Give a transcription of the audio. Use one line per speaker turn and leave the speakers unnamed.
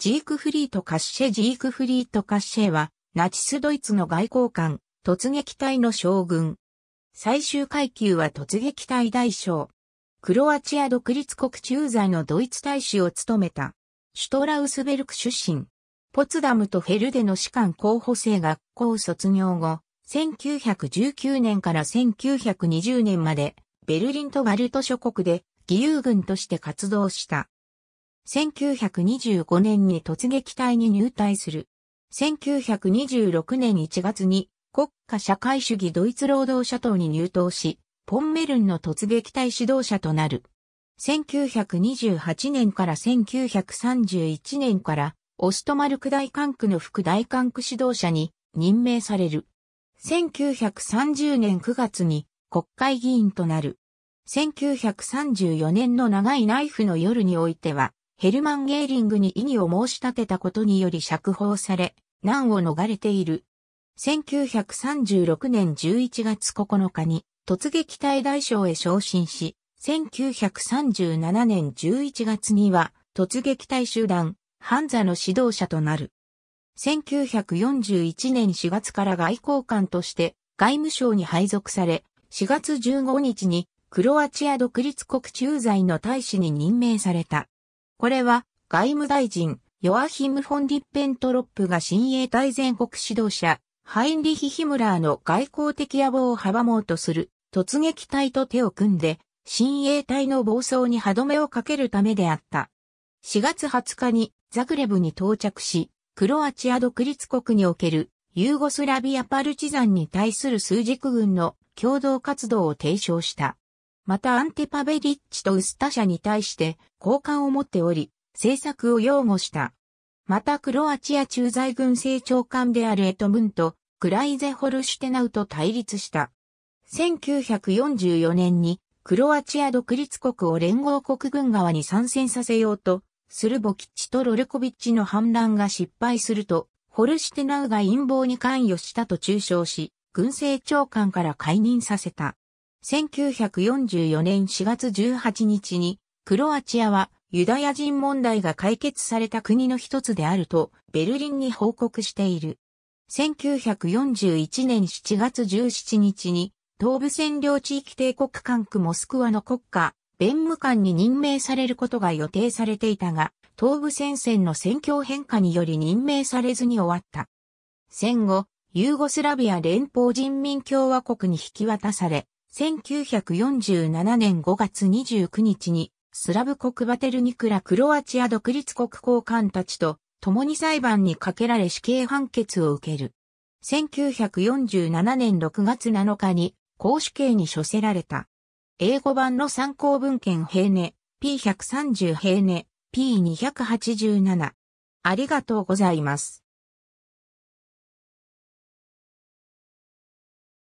ジークフリート・カッシェジークフリート・カッシェは、ナチスドイツの外交官、突撃隊の将軍。最終階級は突撃隊大将。クロアチア独立国駐在のドイツ大使を務めた。シュトラウスベルク出身。ポツダムとフェルデの士官候補生学校卒業後、1919年から1920年まで、ベルリンとバルト諸国で義勇軍として活動した。1925年に突撃隊に入隊する。1926年1月に国家社会主義ドイツ労働者党に入党し、ポンメルンの突撃隊指導者となる。1928年から1931年からオストマルク大管区の副大管区指導者に任命される。1930年9月に国会議員となる。1934年の長いナイフの夜においては、ヘルマン・ゲーリングに異議を申し立てたことにより釈放され、難を逃れている。1936年11月9日に突撃隊大将へ昇進し、1937年11月には突撃隊集団、ハンザの指導者となる。1941年4月から外交官として外務省に配属され、4月15日にクロアチア独立国駐在の大使に任命された。これは外務大臣、ヨアヒム・フォン・ディッペントロップが新衛隊全国指導者、ハインリヒ・ヒムラーの外交的野望を阻もうとする突撃隊と手を組んで、新衛隊の暴走に歯止めをかけるためであった。4月20日にザグレブに到着し、クロアチア独立国におけるユーゴスラビアパルチザンに対する数軸軍の共同活動を提唱した。またアンテパベリッチとウスタ社に対して好感を持っており、政策を擁護した。またクロアチア駐在軍政長官であるエトムント、クライゼ・ホルシュテナウと対立した。1944年にクロアチア独立国を連合国軍側に参戦させようと、スルボキッチとロルコビッチの反乱が失敗すると、ホルシュテナウが陰謀に関与したと中傷し、軍政長官から解任させた。1944年4月18日に、クロアチアはユダヤ人問題が解決された国の一つであると、ベルリンに報告している。1941年7月17日に、東部占領地域帝国管区モスクワの国家、弁務官に任命されることが予定されていたが、東部戦線の戦況変化により任命されずに終わった。戦後、ユーゴスラビア連邦人民共和国に引き渡され、1947年5月29日に、スラブ国バテルニクラクロアチア独立国交官たちと共に裁判にかけられ死刑判決を受ける。1947年6月7日に公主刑に処せられた。英語版の参考文献平年、P130 平年、P287。ありがとうございます。